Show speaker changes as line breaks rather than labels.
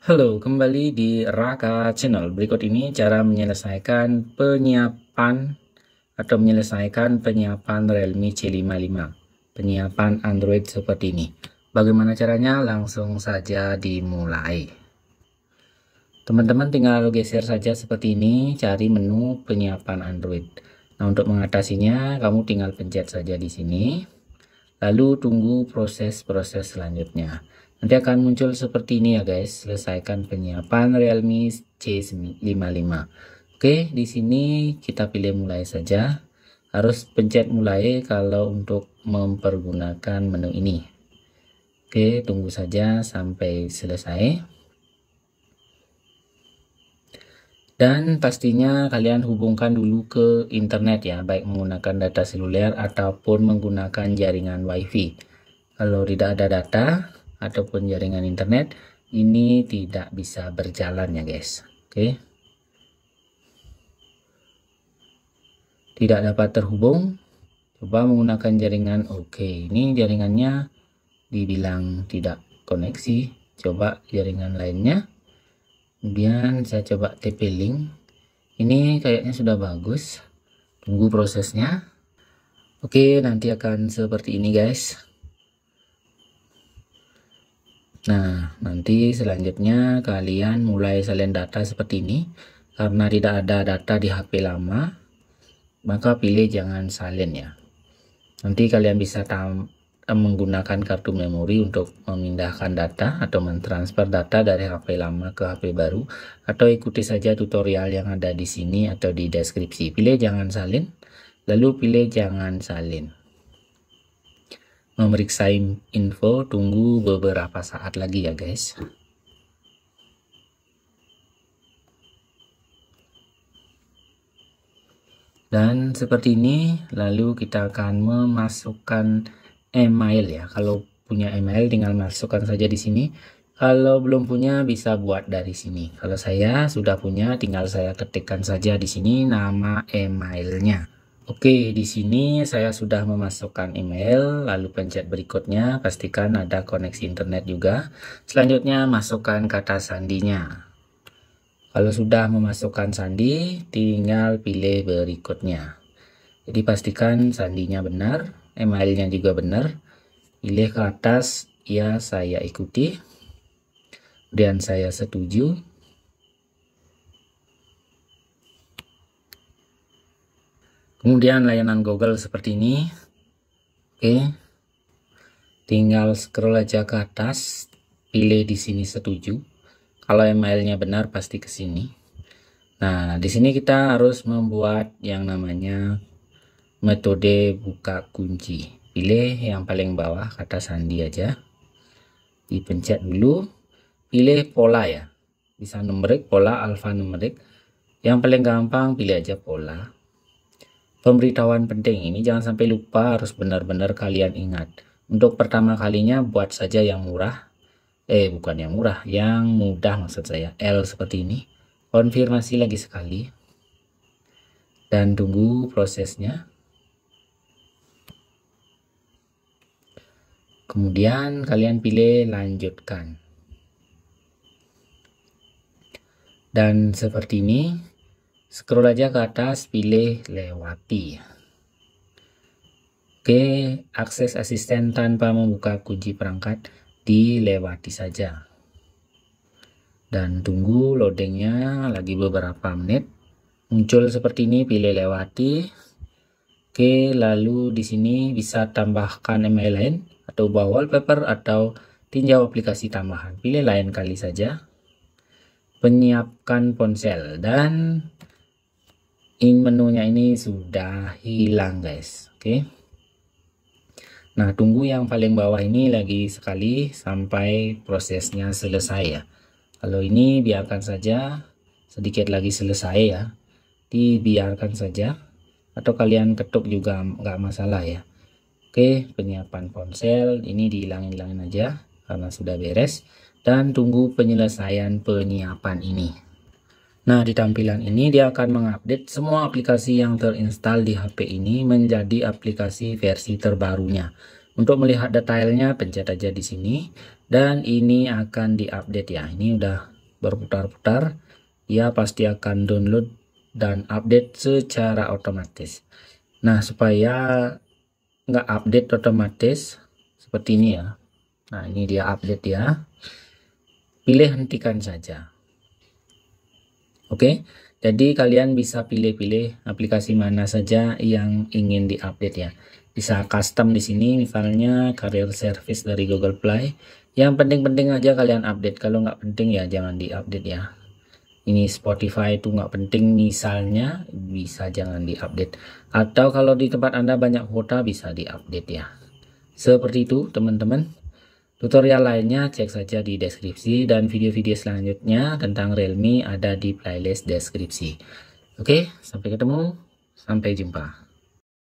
Halo, kembali di Raka Channel. Berikut ini cara menyelesaikan penyiapan atau menyelesaikan penyiapan Realme C55. Penyiapan Android seperti ini. Bagaimana caranya? Langsung saja dimulai. Teman-teman tinggal geser saja seperti ini, cari menu penyiapan Android. Nah, untuk mengatasinya, kamu tinggal pencet saja di sini. Lalu tunggu proses-proses selanjutnya. Nanti akan muncul seperti ini ya guys. Selesaikan penyiapan Realme C55. Oke, di sini kita pilih mulai saja. Harus pencet mulai kalau untuk mempergunakan menu ini. Oke, tunggu saja sampai selesai. Dan pastinya kalian hubungkan dulu ke internet ya, baik menggunakan data seluler ataupun menggunakan jaringan WiFi. Kalau tidak ada data, ataupun jaringan internet ini tidak bisa berjalan ya guys oke tidak dapat terhubung coba menggunakan jaringan oke ini jaringannya dibilang tidak koneksi coba jaringan lainnya kemudian saya coba TP link ini kayaknya sudah bagus tunggu prosesnya oke nanti akan seperti ini guys Nah, nanti selanjutnya kalian mulai salin data seperti ini. Karena tidak ada data di HP lama, maka pilih jangan salin ya. Nanti kalian bisa menggunakan kartu memori untuk memindahkan data atau mentransfer data dari HP lama ke HP baru atau ikuti saja tutorial yang ada di sini atau di deskripsi. Pilih jangan salin, lalu pilih jangan salin memeriksa info tunggu beberapa saat lagi ya guys dan seperti ini lalu kita akan memasukkan email ya kalau punya email tinggal masukkan saja di sini kalau belum punya bisa buat dari sini kalau saya sudah punya tinggal saya ketikkan saja di sini nama emailnya Oke, di sini saya sudah memasukkan email, lalu pencet berikutnya, pastikan ada koneksi internet juga. Selanjutnya, masukkan kata sandinya. Kalau sudah memasukkan sandi, tinggal pilih berikutnya. Jadi pastikan sandinya benar, emailnya juga benar. Pilih ke atas, ya saya ikuti. Kemudian saya setuju. kemudian layanan Google seperti ini oke tinggal scroll aja ke atas pilih di sini setuju kalau emailnya benar pasti ke sini nah di sini kita harus membuat yang namanya metode buka kunci pilih yang paling bawah kata sandi aja dipencet dulu pilih pola ya bisa numerik pola alfa numerik yang paling gampang pilih aja pola pemberitahuan penting ini jangan sampai lupa harus benar-benar kalian ingat. Untuk pertama kalinya buat saja yang murah. Eh bukan yang murah, yang mudah maksud saya. L seperti ini. Konfirmasi lagi sekali. Dan tunggu prosesnya. Kemudian kalian pilih lanjutkan. Dan seperti ini scroll aja ke atas pilih lewati oke akses asisten tanpa membuka kunci perangkat dilewati saja dan tunggu loadingnya lagi beberapa menit muncul seperti ini pilih lewati oke lalu di sini bisa tambahkan email atau ubah wallpaper atau tinjau aplikasi tambahan pilih lain kali saja penyiapkan ponsel dan in menunya ini sudah hilang guys oke okay. nah tunggu yang paling bawah ini lagi sekali sampai prosesnya selesai ya kalau ini biarkan saja sedikit lagi selesai ya dibiarkan saja atau kalian ketuk juga nggak masalah ya oke okay. penyiapan ponsel ini dihilangin-hilangin aja karena sudah beres dan tunggu penyelesaian penyiapan ini Nah, di tampilan ini dia akan mengupdate semua aplikasi yang terinstall di HP ini menjadi aplikasi versi terbarunya. Untuk melihat detailnya, pencet aja di sini. Dan ini akan diupdate ya. Ini udah berputar-putar. ya pasti akan download dan update secara otomatis. Nah, supaya nggak update otomatis, seperti ini ya. Nah, ini dia update ya. Pilih hentikan saja. Oke, jadi kalian bisa pilih-pilih aplikasi mana saja yang ingin diupdate ya. Bisa custom di sini, misalnya career service dari Google Play. Yang penting-penting aja kalian update. Kalau nggak penting ya jangan diupdate ya. Ini Spotify itu nggak penting misalnya bisa jangan diupdate. Atau kalau di tempat anda banyak kuota bisa diupdate ya. Seperti itu teman-teman. Tutorial lainnya cek saja di deskripsi dan video-video selanjutnya tentang Realme ada di playlist deskripsi. Oke, sampai ketemu, sampai jumpa.